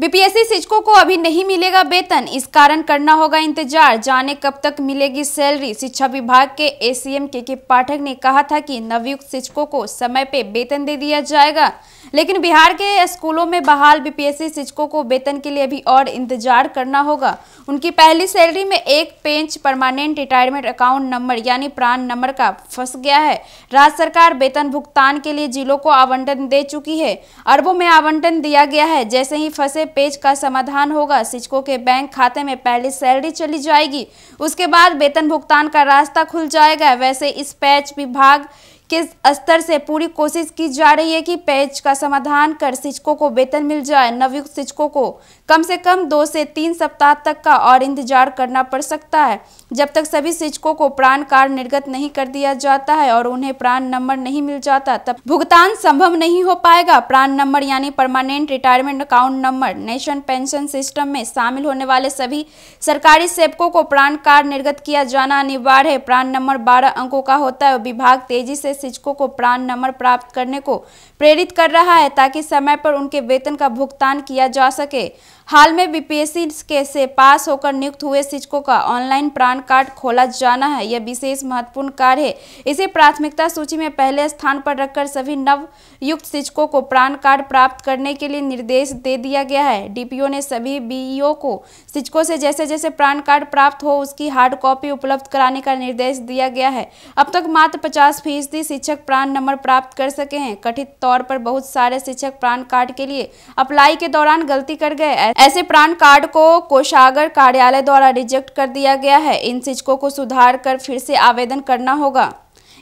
BPSC शिक्षकों को अभी नहीं मिलेगा वेतन इस कारण करना होगा इंतजार जाने कब तक मिलेगी सैलरी शिक्षा विभाग के एसीएम के के पाठक ने कहा था कि नवयुक्त शिक्षकों को समय पे वेतन दे दिया जाएगा लेकिन बिहार के स्कूलों में बहाल बीपीएससी शिक्षकों को वेतन के लिए अभी और इंतजार करना होगा उनकी पहली सैलरी में एक पेंच परमानेंट रिटायरमेंट अकाउंट नंबर यानी प्राण नंबर का फंस गया है राज्य सरकार वेतन भुगतान के लिए जिलों को आवंटन दे चुकी है अरबों में आवंटन दिया गया है जैसे ही फंसे पेज का समाधान होगा शिक्षकों के बैंक खाते में पहले सैलरी चली जाएगी उसके बाद वेतन भुगतान का रास्ता खुल जाएगा वैसे इस पैच विभाग के स्तर से पूरी कोशिश की जा रही है कि पैच का समाधान कर शिक्षकों को वेतन मिल जाए नवयुक्त शिक्षकों को कम से कम दो से तीन सप्ताह तक का और इंतजार करना पड़ सकता है जब तक सभी शिक्षकों को प्राण कार्ड निर्गत नहीं कर दिया जाता है और उन्हें प्राण नंबर नहीं मिल जाता तब भुगतान संभव नहीं हो पाएगा प्राण नंबर यानी permanent retirement account number nation pension system में शामिल होने वाले सभी सरकारी सेवकों को प्राण कार्ड निर्गत किया जाना अनिवार्य है प्राण नंबर बारह अंकों का होता है विभाग तेजी से शिक्षकों को प्राण नंबर प्राप्त करने को प्रेरित कर रहा है ताकि समय पर उनके वेतन का भुगतान किया जा सके हाल में बीपीएससी के से पास होकर नियुक्त हुए शिक्षकों का ऑनलाइन प्राण कार्ड खोला जाना है यह विशेष महत्वपूर्ण कार्य है इसे प्राथमिकता सूची में पहले स्थान पर रखकर सभी नवयुक्त शिक्षकों को प्राण कार्ड प्राप्त करने के लिए निर्देश दे दिया गया है डीपीओ ने सभी बीईओ को शिक्षकों से जैसे जैसे प्राण कार्ड प्राप्त हो उसकी हार्ड कॉपी उपलब्ध कराने का निर्देश दिया गया है अब तक मात्र पचास फीसदी शिक्षक प्राण नंबर प्राप्त कर सके हैं कथित तौर पर बहुत सारे शिक्षक प्राण कार्ड के लिए अप्लाई के दौरान गलती कर गए ऐसे प्राण कार्ड को कोषागर कार्यालय द्वारा रिजेक्ट कर दिया गया है इन शिक्षकों को सुधार कर फिर से आवेदन करना होगा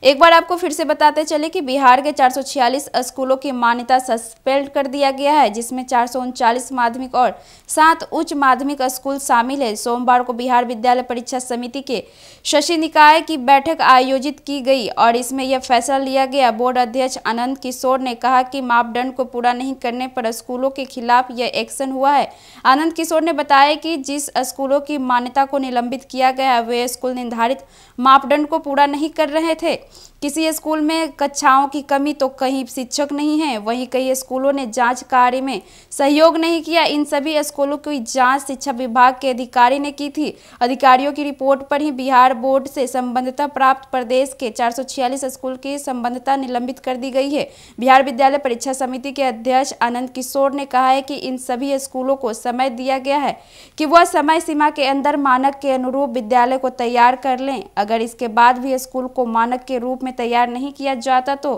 एक बार आपको फिर से बताते चले कि बिहार के 446 स्कूलों की मान्यता सस्पेंड कर दिया गया है जिसमें चार माध्यमिक और सात उच्च माध्यमिक स्कूल शामिल है सोमवार को बिहार विद्यालय परीक्षा समिति के शशि निकाय की बैठक आयोजित की गई और इसमें यह फैसला लिया गया बोर्ड अध्यक्ष आनंद किशोर ने कहा कि मापदंड को पूरा नहीं करने पर स्कूलों के खिलाफ यह एक्शन हुआ है आनंद किशोर ने बताया कि जिस स्कूलों की मान्यता को निलंबित किया गया वे स्कूल निर्धारित मापदंड को पूरा नहीं कर रहे थे किसी स्कूल में कक्षाओं की कमी तो कहीं शिक्षक नहीं है वहीं कई स्कूलों ने जांच कार्य में सहयोग नहीं किया इन सभी स्कूलों की जांच शिक्षा विभाग के अधिकारी ने की थी अधिकारियों की रिपोर्ट पर ही बिहार बोर्ड से संबंधता प्राप्त प्रदेश के चार स्कूल की संबंधता निलंबित कर दी गई है बिहार विद्यालय परीक्षा समिति के अध्यक्ष आनंद किशोर ने कहा है कि इन सभी स्कूलों को समय दिया गया है कि वह समय सीमा के अंदर मानक के अनुरूप विद्यालय को तैयार कर लें अगर इसके बाद भी स्कूल को मानक के रूप में तैयार नहीं किया जाता तो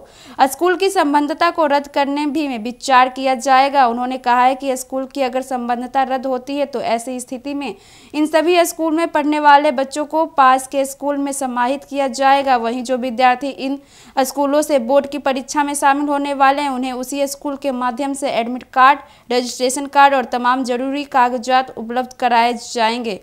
स्कूल की संबंधता को रद्द करने भी में विचार किया जाएगा उन्होंने कहा है कि स्कूल की अगर संबंधता रद्द होती है तो ऐसी स्थिति में इन सभी स्कूल में पढ़ने वाले बच्चों को पास के स्कूल में समाहित किया जाएगा वहीं जो विद्यार्थी इन स्कूलों से बोर्ड की परीक्षा में शामिल होने वाले हैं उन्हें उसी स्कूल के माध्यम से एडमिट कार्ड रजिस्ट्रेशन कार्ड और तमाम जरूरी कागजात उपलब्ध कराए जाएंगे